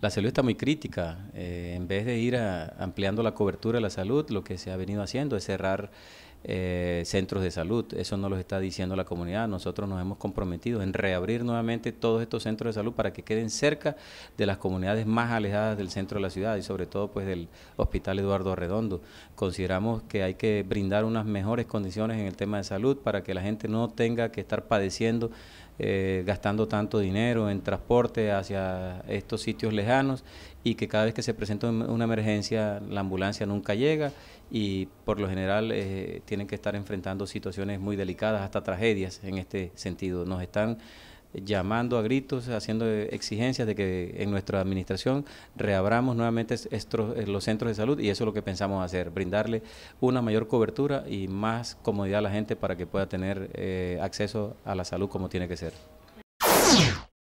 La salud está muy crítica. Eh, en vez de ir ampliando la cobertura de la salud, lo que se ha venido haciendo es cerrar eh, centros de salud. Eso no lo está diciendo la comunidad. Nosotros nos hemos comprometido en reabrir nuevamente todos estos centros de salud para que queden cerca de las comunidades más alejadas del centro de la ciudad y sobre todo pues del Hospital Eduardo Redondo. Consideramos que hay que brindar unas mejores condiciones en el tema de salud para que la gente no tenga que estar padeciendo eh, gastando tanto dinero en transporte hacia estos sitios lejanos y que cada vez que se presenta una emergencia la ambulancia nunca llega y por lo general eh, tienen que estar enfrentando situaciones muy delicadas, hasta tragedias en este sentido. Nos están llamando a gritos, haciendo exigencias de que en nuestra administración reabramos nuevamente eh, los centros de salud y eso es lo que pensamos hacer, brindarle una mayor cobertura y más comodidad a la gente para que pueda tener eh, acceso a la salud como tiene que ser.